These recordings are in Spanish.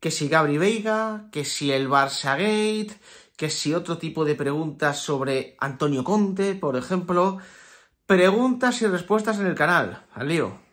que si Gabri Veiga, que si el Barça Gate, que si otro tipo de preguntas sobre Antonio Conte, por ejemplo. Preguntas y respuestas en el canal. Al lío.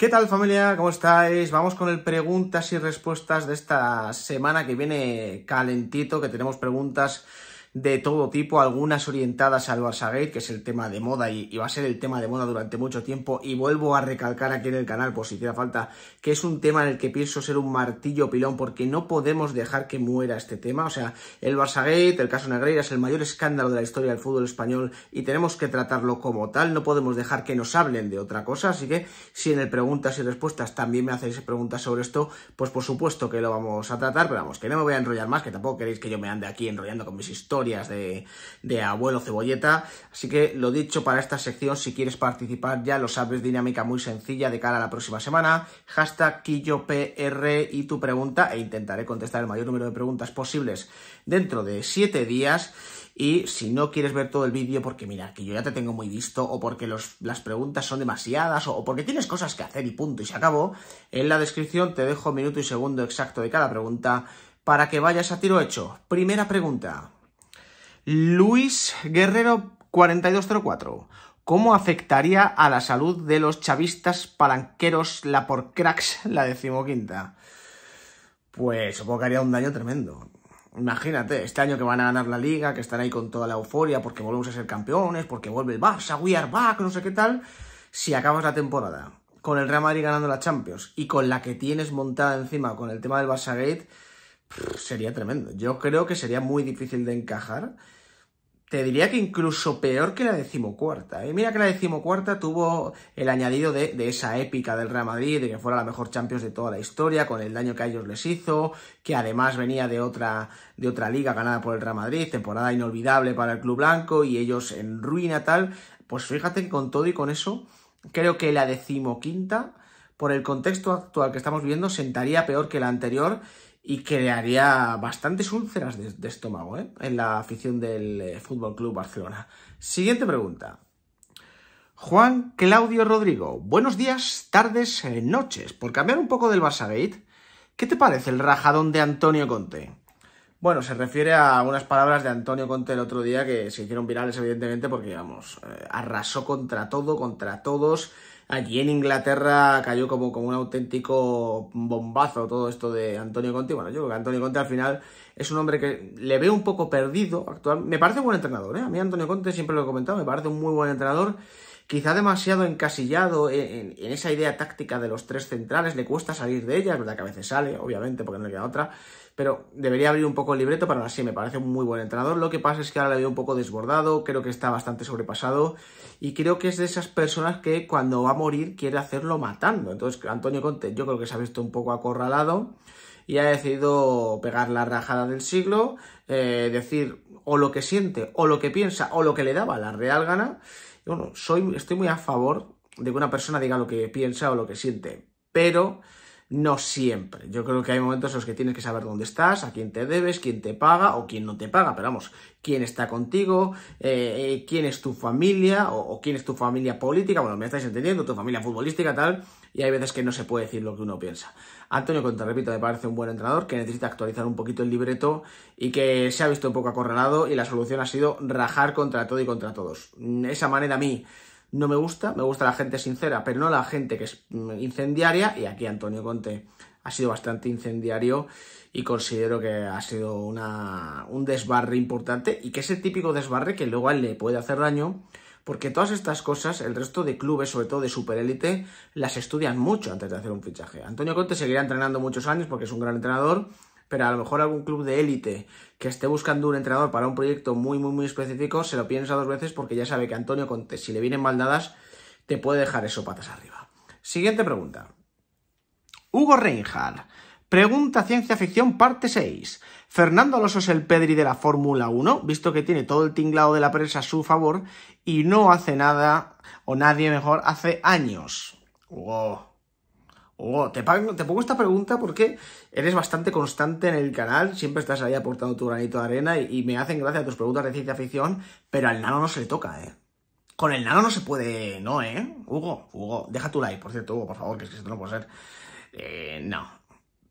¿Qué tal familia? ¿Cómo estáis? Vamos con el preguntas y respuestas de esta semana que viene calentito, que tenemos preguntas de todo tipo, algunas orientadas al Barça que es el tema de moda y, va a ser el tema de moda durante mucho tiempo. Y vuelvo a recalcar aquí en el canal, por si hiciera falta, que es un tema en el que pienso ser un martillo pilón, porque no podemos dejar que muera este tema. O sea, el Barça el caso Negreira, es el mayor escándalo de la historia del fútbol español y tenemos que tratarlo como tal. No podemos dejar que nos hablen de otra cosa. Así que si en el preguntas y respuestas también me hacéis preguntas sobre esto, pues por supuesto que lo vamos a tratar. Pero vamos, que no me voy a enrollar más, que tampoco queréis que yo me ande aquí enrollando con mis historias de, abuelo cebolleta. Así que lo dicho para esta sección, si quieres participar ya lo sabes, dinámica muy sencilla de cara a la próxima semana. Hashtag KilloPR y tu pregunta e intentaré contestar el mayor número de preguntas posibles dentro de siete días. Y si no quieres ver todo el vídeo porque mira, que yo ya te tengo muy visto, o porque las preguntas son demasiadas, o, porque tienes cosas que hacer y punto, y se acabó, en la descripción te dejo minuto y segundo exacto de cada pregunta para que vayas a tiro hecho. Primera pregunta. Luis Guerrero 4204. ¿Cómo afectaría a la salud de los chavistas palanqueros la por cracks, la decimoquinta? Pues supongo que haría un daño tremendo. Imagínate, este año que van a ganar la liga, que están ahí con toda la euforia porque volvemos a ser campeones, porque vuelve el Barça, we are no sé qué tal. Si acabas la temporada con el Real Madrid ganando la Champions y con la que tienes montada encima con el tema del Barça Gate, sería tremendo. Yo creo que sería muy difícil de encajar. Te diría que incluso peor que la decimocuarta. Y ¿eh? mira que la decimocuarta tuvo el añadido de, esa épica del Real Madrid, de que fuera la mejor Champions de toda la historia, con el daño que a ellos les hizo, que además venía de otra, de otra liga ganada por el Real Madrid, temporada inolvidable para el Club Blanco y ellos en ruina tal. Pues fíjate que con todo y con eso, creo que la decimoquinta, por el contexto actual que estamos viviendo, sentaría peor que la anterior y crearía bastantes úlceras de, estómago ¿eh? en la afición del eh, Fútbol Club Barcelona. Siguiente pregunta. Juan Claudio Rodrigo, buenos días, tardes, eh, noches. Por cambiar un poco del Barça-Gate, ¿qué te parece el rajadón de Antonio Conte? Bueno, se refiere a unas palabras de Antonio Conte el otro día que se hicieron virales, evidentemente, porque, vamos, arrasó contra todo, contra todos, Allí en Inglaterra cayó como, como un auténtico bombazo todo esto de Antonio Conte. Bueno, yo creo que Antonio Conte al final es un hombre que le veo un poco perdido. Actual. Me parece un buen entrenador, ¿eh? A mí Antonio Conte, siempre lo he comentado, me parece un muy buen entrenador quizá demasiado encasillado en, esa idea táctica de los tres centrales, le cuesta salir de ella, es verdad que a veces sale, obviamente, porque no le queda otra, pero debería abrir un poco el libreto, pero así me parece un muy buen entrenador. Lo que pasa es que ahora le veo un poco desbordado, creo que está bastante sobrepasado y creo que es de esas personas que cuando va a morir quiere hacerlo matando. Entonces, Antonio Conte yo creo que se ha visto un poco acorralado y ha decidido pegar la rajada del siglo, eh, decir o lo que siente, o lo que piensa, o lo que le daba la real gana. bueno, soy, estoy muy a favor de que una persona diga lo que piensa o lo que siente, pero no siempre. Yo creo que hay momentos en los que tienes que saber dónde estás, a quién te debes, quién te paga o quién no te paga. Pero vamos, quién está contigo, eh, eh, quién es tu familia o, quién es tu familia política. Bueno, me estáis entendiendo, tu familia futbolística, tal. Y hay veces que no se puede decir lo que uno piensa. Antonio Conte, repito, me parece un buen entrenador que necesita actualizar un poquito el libreto y que se ha visto un poco acorralado. Y la solución ha sido rajar contra todo y contra todos. Esa manera a mí no me gusta, me gusta la gente sincera, pero no la gente que es mm, incendiaria, y aquí Antonio Conte ha sido bastante incendiario y considero que ha sido un desbarre importante y que es el típico desbarre que luego él le puede hacer daño porque todas estas cosas el resto de clubes, sobre todo de superélite, las estudian mucho antes de hacer un fichaje. Antonio Conte seguirá entrenando muchos años porque es un gran entrenador pero a lo mejor algún club de élite que esté buscando un entrenador para un proyecto muy, muy, muy específico, se lo piensa dos veces porque ya sabe que Antonio Conte, si le vienen maldadas, te puede dejar eso patas arriba. Siguiente pregunta. Hugo Reinhardt. Pregunta Ciencia Ficción, parte 6. ¿Fernando Alonso es el Pedri de la Fórmula 1, visto que tiene todo el tinglado de la prensa a su favor y no hace nada, o nadie mejor, hace años? Hugo, te, pongo, esta pregunta porque eres bastante constante en el canal, siempre estás ahí aportando tu granito de arena y, me hacen gracia tus preguntas de ciencia ficción, pero al nano no se le toca, ¿eh? Con el nano no se puede, no, ¿eh? Hugo, Hugo, deja tu like, por cierto, Hugo, por favor, que es que esto no puede ser. Eh, no,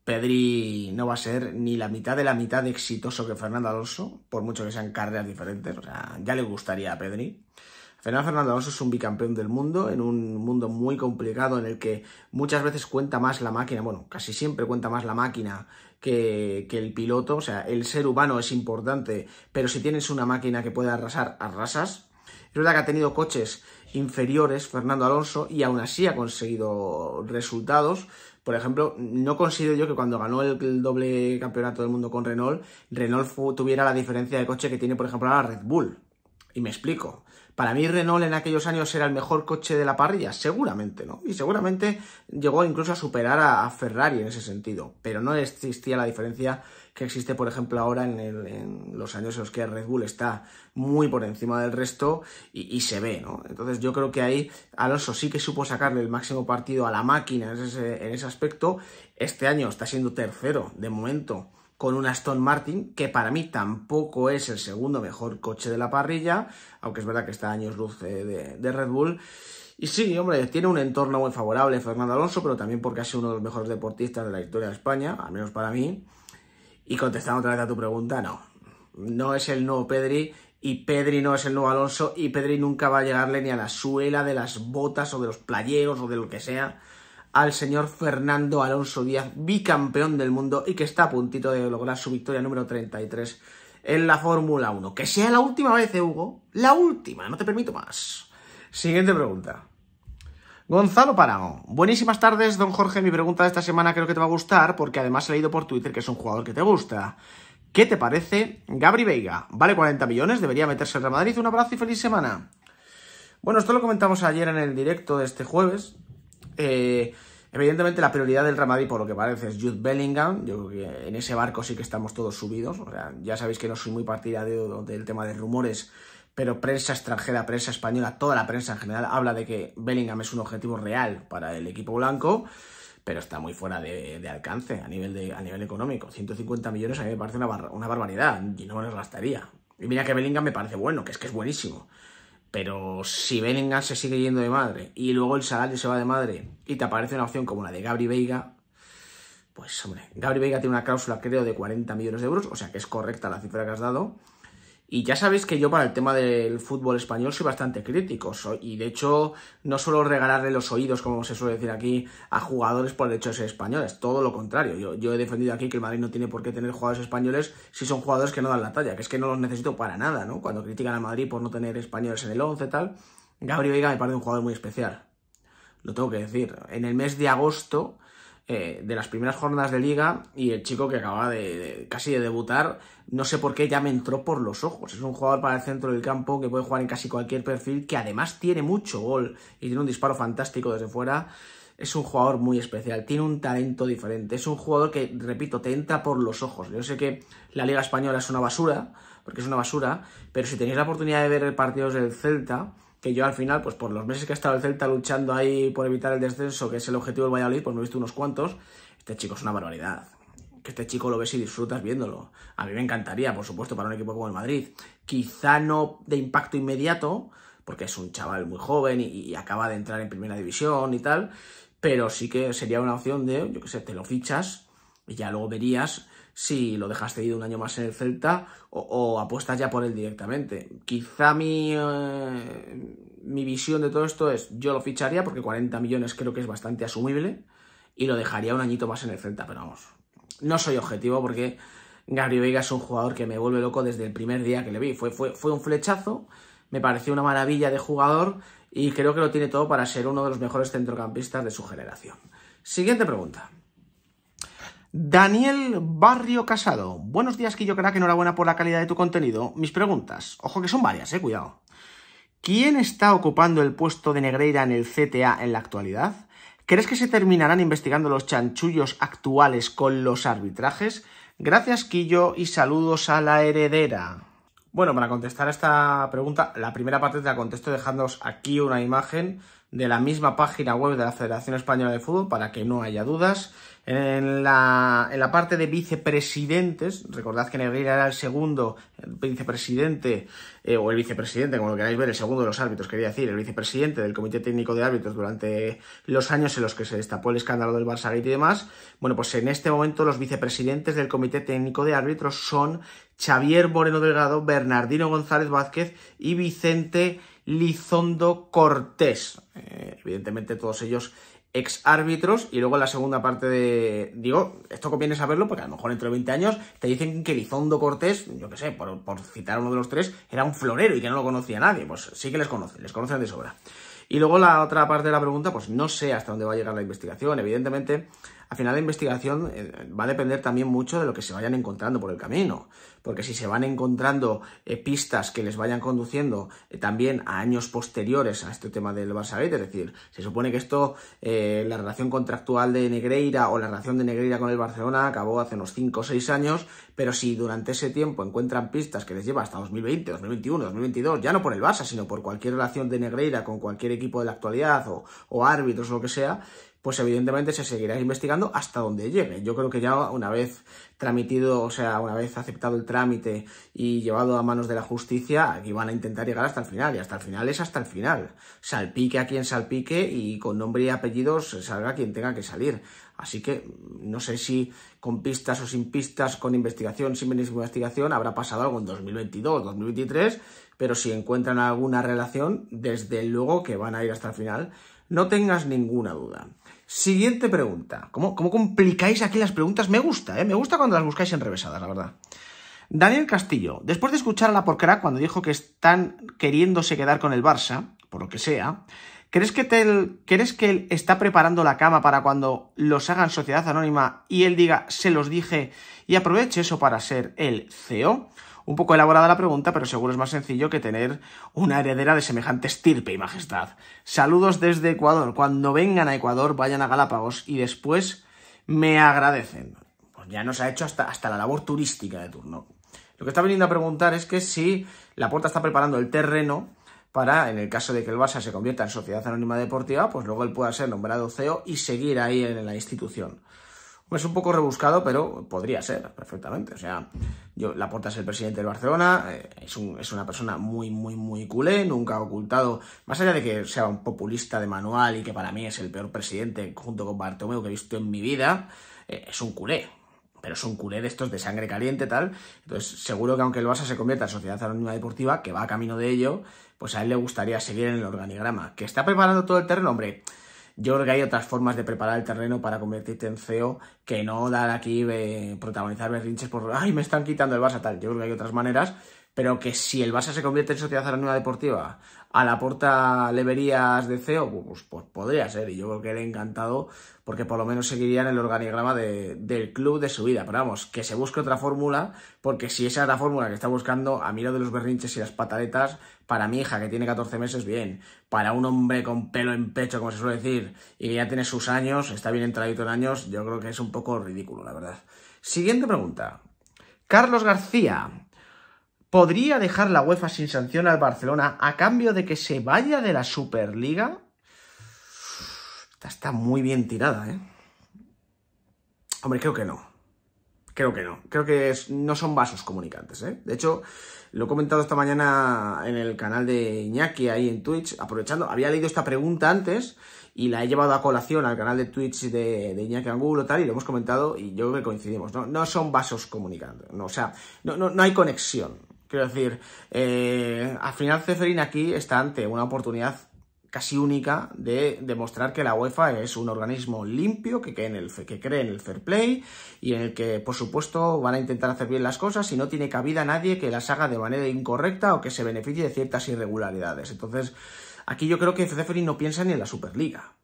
Pedri no va a ser ni la mitad de la mitad de exitoso que Fernando Alonso, por mucho que sean carreras diferentes. O sea, ya le gustaría a Pedri. Fernando Alonso es un bicampeón del mundo, en un mundo muy complicado en el que muchas veces cuenta más la máquina, bueno, casi siempre cuenta más la máquina que, el piloto, o sea, el ser humano es importante, pero si tienes una máquina que puede arrasar, arrasas. Es verdad que ha tenido coches inferiores Fernando Alonso y aún así ha conseguido resultados. Por ejemplo, no considero yo que cuando ganó el, doble campeonato del mundo con Renault, Renault tuviera la diferencia de coche que tiene, por ejemplo, la Red Bull. Y me explico. Para mí Renault en aquellos años era el mejor coche de la parrilla, seguramente, ¿no? Y seguramente llegó incluso a superar a, Ferrari en ese sentido, pero no existía la diferencia que existe, por ejemplo, ahora en, los años en los que Red Bull está muy por encima del resto y, se ve, ¿no? Entonces yo creo que ahí Alonso sí que supo sacarle el máximo partido a la máquina en ese aspecto. Este año está siendo tercero, de momento, con una Aston Martin, que para mí tampoco es el segundo mejor coche de la parrilla, aunque es verdad que está a años luz de, de, Red Bull. Y sí, hombre, tiene un entorno muy favorable Fernando Alonso, pero también porque ha sido uno de los mejores deportistas de la historia de España, al menos para mí. Y contestando otra vez a tu pregunta, no. No es el nuevo Pedri, y Pedri no es el nuevo Alonso, y Pedri nunca va a llegarle ni a la suela de las botas o de los playeros o de lo que sea al señor Fernando Alonso Díaz, bicampeón del mundo y que está a puntito de lograr su victoria número 33 en la Fórmula 1. Que sea la última vez, eh, Hugo, la última, no te permito más. Siguiente pregunta. Gonzalo Paramo, buenísimas tardes, don Jorge. Mi pregunta de esta semana creo que te va a gustar, porque además he leído por Twitter que es un jugador que te gusta. ¿Qué te parece? Gabri Veiga, vale 40 millones, debería meterse en Real Madrid. Un abrazo y feliz semana. Bueno, esto lo comentamos ayer en el directo de este jueves, eh, evidentemente la prioridad del Real por lo que parece, es Jude Bellingham. Yo en ese barco sí que estamos todos subidos. O sea, ya sabéis que no soy muy partidario del tema de rumores, pero prensa extranjera, prensa española, toda la prensa en general habla de que Bellingham es un objetivo real para el equipo blanco pero está muy fuera de, alcance a nivel, a nivel económico. 150 millones a mí me parece una, una barbaridad y no me los gastaría. Y mira que Bellingham me parece bueno, que es que es buenísimo. Pero si Bellingham se sigue yendo de madre y luego el salario se va de madre y te aparece una opción como la de Gabri Veiga, pues hombre, Gabri Veiga tiene una cláusula creo de 40 millones de euros, o sea que es correcta la cifra que has dado. Y ya sabéis que yo para el tema del fútbol español soy bastante crítico. Soy, y de hecho, no suelo regalarle los oídos, como se suele decir aquí, a jugadores por el hecho de ser españoles. Todo lo contrario. Yo, yo he defendido aquí que el Madrid no tiene por qué tener jugadores españoles si son jugadores que no dan la talla. Que es que no los necesito para nada, ¿no? Cuando critican a Madrid por no tener españoles en el 11 y tal. Gabriel Vega me parece un jugador muy especial. Lo tengo que decir. En el mes de agosto eh, de las primeras jornadas de liga y el chico que acaba de, casi de debutar, no sé por qué ya me entró por los ojos. Es un jugador para el centro del campo que puede jugar en casi cualquier perfil, que además tiene mucho gol y tiene un disparo fantástico desde fuera. Es un jugador muy especial, tiene un talento diferente. Es un jugador que, repito, te entra por los ojos. Yo sé que la Liga Española es una basura, porque es una basura, pero si tenéis la oportunidad de ver el partido del Celta, que yo al final, pues por los meses que ha estado el Celta luchando ahí por evitar el descenso, que es el objetivo del Valladolid, pues me he visto unos cuantos. Este chico es una barbaridad. Que este chico lo ves y disfrutas viéndolo. A mí me encantaría, por supuesto, para un equipo como el Madrid. Quizá no de impacto inmediato, porque es un chaval muy joven y, y acaba de entrar en primera división y tal, pero sí que sería una opción de, yo qué sé, te lo fichas y ya luego verías si lo dejaste cedido un año más en el Celta o, apuestas ya por él directamente. Quizá mi, eh, mi visión de todo esto es, yo lo ficharía porque 40 millones creo que es bastante asumible y lo dejaría un añito más en el Celta, pero vamos, no soy objetivo porque Gabriel Vega es un jugador que me vuelve loco desde el primer día que le vi. Fue, fue, fue un flechazo, me pareció una maravilla de jugador y creo que lo tiene todo para ser uno de los mejores centrocampistas de su generación. Siguiente pregunta. Daniel Barrio Casado. Buenos días, Quillo Crack. Enhorabuena por la calidad de tu contenido. Mis preguntas. Ojo que son varias, eh. Cuidado. ¿Quién está ocupando el puesto de Negreira en el CTA en la actualidad? ¿Crees que se terminarán investigando los chanchullos actuales con los arbitrajes? Gracias, Quillo, y saludos a la heredera. Bueno, para contestar esta pregunta, la primera parte te la contesto dejándoos aquí una imagen de la misma página web de la Federación Española de Fútbol, para que no haya dudas. En la, parte de vicepresidentes, recordad que Negreira era el segundo vicepresidente, eh, o el vicepresidente, como lo queráis ver, el segundo de los árbitros, quería decir, el vicepresidente del Comité Técnico de Árbitros durante los años en los que se destapó el escándalo del Barça y demás. Bueno, pues en este momento los vicepresidentes del Comité Técnico de Árbitros son Xavier Moreno Delgado, Bernardino González Vázquez y Vicente Lizondo Cortés. Eh, evidentemente todos ellos ex árbitros y luego la segunda parte de digo esto conviene saberlo porque a lo mejor entre 20 años te dicen que Lizondo Cortés yo que sé por, por citar uno de los tres era un florero y que no lo conocía nadie pues sí que les conocen les conocen de sobra y luego la otra parte de la pregunta pues no sé hasta dónde va a llegar la investigación evidentemente al final la investigación eh, va a depender también mucho de lo que se vayan encontrando por el camino, porque si se van encontrando eh, pistas que les vayan conduciendo eh, también a años posteriores a este tema del Barça es decir, se supone que esto, la relación contractual de Negreira o la relación de Negreira con el Barcelona acabó hace unos 5 o 6 años, pero si durante ese tiempo encuentran pistas que les lleva hasta 2020, 2021, 2022, ya no por el Barça, sino por cualquier relación de Negreira con cualquier equipo de la actualidad o, o árbitros o lo que sea, pues evidentemente se seguirá investigando hasta donde llegue. Yo creo que ya una vez tramitido, o sea, una vez aceptado el trámite y llevado a manos de la justicia, aquí van a intentar llegar hasta el final, y hasta el final es hasta el final. Salpique a quien salpique y con nombre y apellidos salga quien tenga que salir. Así que no sé si con pistas o sin pistas, con investigación, sin investigación, habrá pasado algo en 2022, 2023, pero si encuentran alguna relación, desde luego que van a ir hasta el final. No tengas ninguna duda. Siguiente pregunta. ¿Cómo, complicáis aquí las preguntas? Me gusta, ¿eh? Me gusta cuando las buscáis enrevesadas, la verdad. Daniel Castillo, después de escuchar a la Porquerá cuando dijo que están queriéndose quedar con el Barça, por lo que sea, ¿Crees que, que él está preparando la cama para cuando los hagan sociedad anónima y él diga, se los dije y aproveche eso para ser el CEO? Un poco elaborada la pregunta, pero seguro es más sencillo que tener una heredera de semejante estirpe y majestad. Saludos desde Ecuador. Cuando vengan a Ecuador, vayan a Galápagos y después me agradecen. Pues ya nos ha hecho hasta, hasta la labor turística de turno. Lo que está viniendo a preguntar es que si la puerta está preparando el terreno para, en el caso de que el Barça se convierta en sociedad anónima deportiva, pues luego él pueda ser nombrado CEO y seguir ahí en la institución. Es un poco rebuscado, pero podría ser perfectamente. O sea, yo, Laporta es el presidente del Barcelona, eh, es, una persona muy, muy, muy culé, nunca ha ocultado, más allá de que sea un populista de manual y que para mí es el peor presidente junto con Bartomeu que he visto en mi vida, eh, es un culé pero son culés estos de sangre caliente, tal. Entonces, seguro que aunque el Barça se convierta en Sociedad Anónima Deportiva, que va camino de ello, pues a él le gustaría seguir en el organigrama. ¿Que está preparando todo el terreno? Hombre, yo creo que hay otras formas de preparar el terreno para convertirte en CEO que no dar aquí, eh, protagonizar berrinches por, ay, me están quitando el Barça, tal. Yo creo que hay otras maneras, pero que si el Barça se convierte en Sociedad Anónima Deportiva, a la porta le verías de CEO? Pues, pues, pues, podría ser, y yo creo que era encantado porque por lo menos seguiría en el organigrama del club de su vida. Pero vamos, que se busque otra fórmula, porque si esa es la fórmula que está buscando, a mí de los berrinches y las pataletas, para mi hija que tiene 14 meses, bien. Para un hombre con pelo en pecho, como se suele decir, y ya tiene sus años, está bien entradito en años, yo creo que es un poco ridículo, la verdad. Siguiente pregunta. Carlos García ¿Podría dejar la UEFA sin sanción al Barcelona a cambio de que se vaya de la Superliga? está muy bien tirada, ¿eh? Hombre, creo que no. Creo que no. Creo que no son vasos comunicantes, ¿eh? De hecho, lo he comentado esta mañana en el canal de Iñaki, ahí en Twitch, aprovechando. Había leído esta pregunta antes y la he llevado a colación al canal de Twitch de, de Iñaki Angulo, tal, y lo hemos comentado y yo creo que coincidimos, ¿no? No son vasos comunicantes, no, o sea, no, no hay conexión. Quiero decir, eh, al final Ceferín aquí está ante una oportunidad casi única de demostrar que la UEFA es un organismo limpio, que cree, en el, fair play y en el que, por supuesto, van a intentar hacer bien las cosas y no tiene cabida nadie que las haga de manera incorrecta o que se beneficie de ciertas irregularidades. Entonces, aquí yo creo que Zeferin no piensa ni en la Superliga.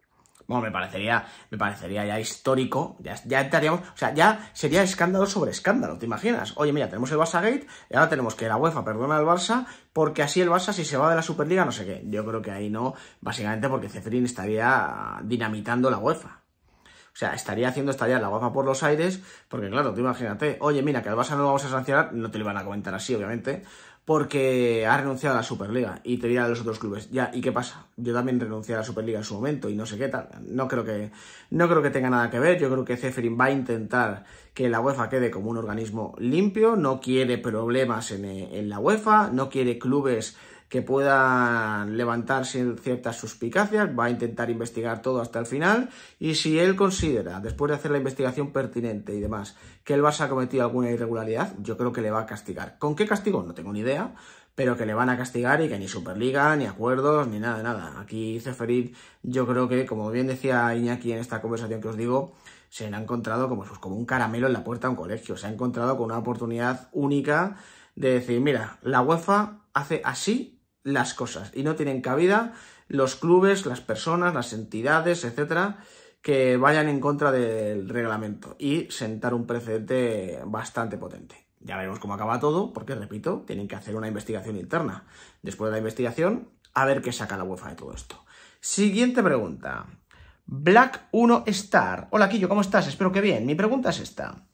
Bueno, me parecería, me parecería ya histórico, ya, estaríamos, o sea, ya sería escándalo sobre escándalo, ¿te imaginas? Oye, mira, tenemos el Barça Gate, y ahora tenemos que la UEFA perdona al Barça, porque así el Barça, si se va de la Superliga, no sé qué. Yo creo que ahí no, básicamente porque Cefrin estaría dinamitando la UEFA. O sea, estaría haciendo estallar la UEFA por los aires, porque claro, tú imagínate, oye, mira, que al Barça no lo vamos a sancionar, no te lo iban a comentar así, obviamente porque ha renunciado a la Superliga y te dirá a los otros clubes, ya, ¿y qué pasa? Yo también renuncié a la Superliga en su momento y no sé qué tal. No creo que, no creo que tenga nada que ver. Yo creo que Zeferin va a intentar que la UEFA quede como un organismo limpio, no quiere problemas en la UEFA, no quiere clubes que pueda levantar ciertas suspicacias, va a intentar investigar todo hasta el final y si él considera, después de hacer la investigación pertinente y demás, que el Barça ha cometido alguna irregularidad, yo creo que le va a castigar. ¿Con qué castigo? No tengo ni idea, pero que le van a castigar y que ni Superliga, ni acuerdos, ni nada, nada. Aquí Ceferit, yo creo que, como bien decía Iñaki en esta conversación que os digo, se le ha encontrado como, pues, como un caramelo en la puerta de un colegio, se ha encontrado con una oportunidad única de decir, mira, la UEFA hace así las cosas y no tienen cabida los clubes, las personas, las entidades, etcétera, que vayan en contra del reglamento y sentar un precedente bastante potente. Ya veremos cómo acaba todo, porque repito, tienen que hacer una investigación interna. Después de la investigación, a ver qué saca la UEFA de todo esto. Siguiente pregunta. Black 1 Star. Hola, Quillo, ¿cómo estás? Espero que bien. Mi pregunta es esta.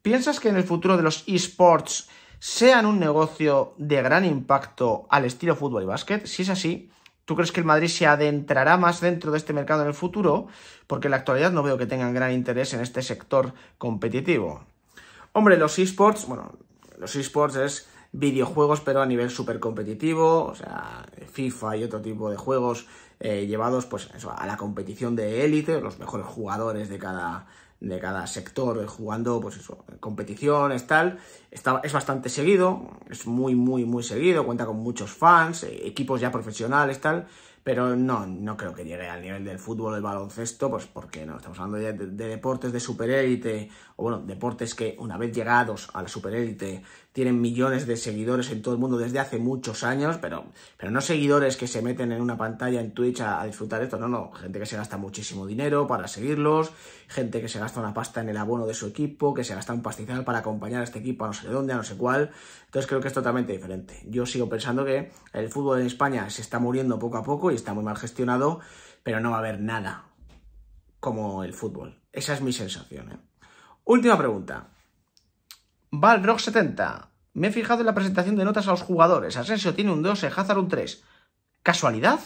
¿Piensas que en el futuro de los esports sean un negocio de gran impacto al estilo fútbol y básquet? Si es así, ¿tú crees que el Madrid se adentrará más dentro de este mercado en el futuro? Porque en la actualidad no veo que tengan gran interés en este sector competitivo. Hombre, los esports, bueno, los esports es videojuegos pero a nivel súper competitivo, o sea, FIFA y otro tipo de juegos eh, llevados pues a la competición de élite, los mejores jugadores de cada, de cada sector eh, jugando, pues eso, competiciones, tal. Está, es bastante seguido, es muy, muy, muy seguido, cuenta con muchos fans, eh, equipos ya profesionales, tal. Pero no, no creo que llegue al nivel del fútbol, del baloncesto, pues porque no, estamos hablando de, de, deportes de superélite, o bueno, deportes que una vez llegados a la superélite tienen millones de seguidores en todo el mundo desde hace muchos años, pero, pero no seguidores que se meten en una pantalla en Twitch a, disfrutar disfrutar esto, no, no, gente que se gasta muchísimo dinero para seguirlos, gente que se gasta una pasta en el abono de su equipo, que se gasta un pastizal para acompañar a este equipo a no sé dónde, a no sé cuál, entonces creo que es totalmente diferente. Yo sigo pensando que el fútbol en España se está muriendo poco a poco y está muy mal gestionado, pero no va a haber nada como el fútbol. Esa es mi sensación. ¿eh? Última pregunta. Balrog 70. Me he fijado en la presentación de notas a los jugadores. Asensio tiene un 12, Hazard un 3. ¿Casualidad?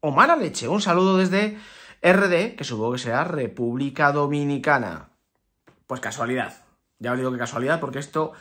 O mala leche. Un saludo desde RD, que supongo que será República Dominicana. Pues casualidad. Ya os digo que casualidad, porque esto,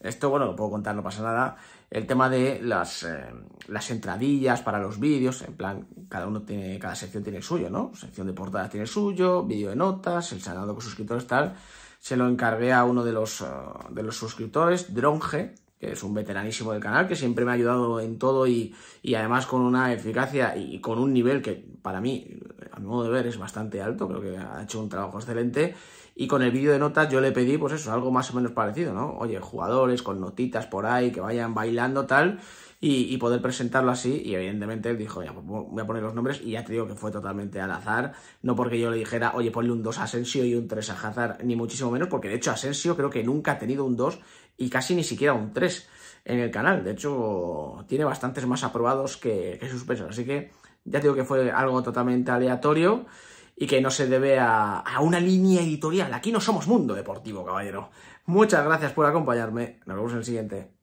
esto bueno, lo puedo contar, no pasa nada. El tema de las, eh, las entradillas para los vídeos, en plan, cada uno tiene, cada sección tiene el suyo, ¿no? Sección de portadas tiene el suyo, vídeo de notas, el sanado con suscriptores, tal se lo encargué a uno de los, eh, de los suscriptores, Dronge, que es un veteranísimo del canal, que siempre me ha ayudado en todo y, y, además con una eficacia y con un nivel que para mí, a mi modo de ver, es bastante alto, creo que ha hecho un trabajo excelente y con el vídeo de notas yo le pedí, pues eso, algo más o menos parecido, ¿no? Oye, jugadores con notitas por ahí, que vayan bailando tal, y, poder presentarlo así. Y evidentemente él dijo, ya, pues voy a poner los nombres, y ya te digo que fue totalmente al azar. No porque yo le dijera, oye, ponle un 2 a Asensio y un 3 a Hazard, ni muchísimo menos, porque de hecho Asensio creo que nunca ha tenido un 2 y casi ni siquiera un 3 en el canal. De hecho, tiene bastantes más aprobados que, que suspensos. Así que ya te digo que fue algo totalmente aleatorio y que no se debe a, a una línea editorial. Aquí no somos mundo deportivo, caballero. Muchas gracias por acompañarme. Nos vemos en el siguiente.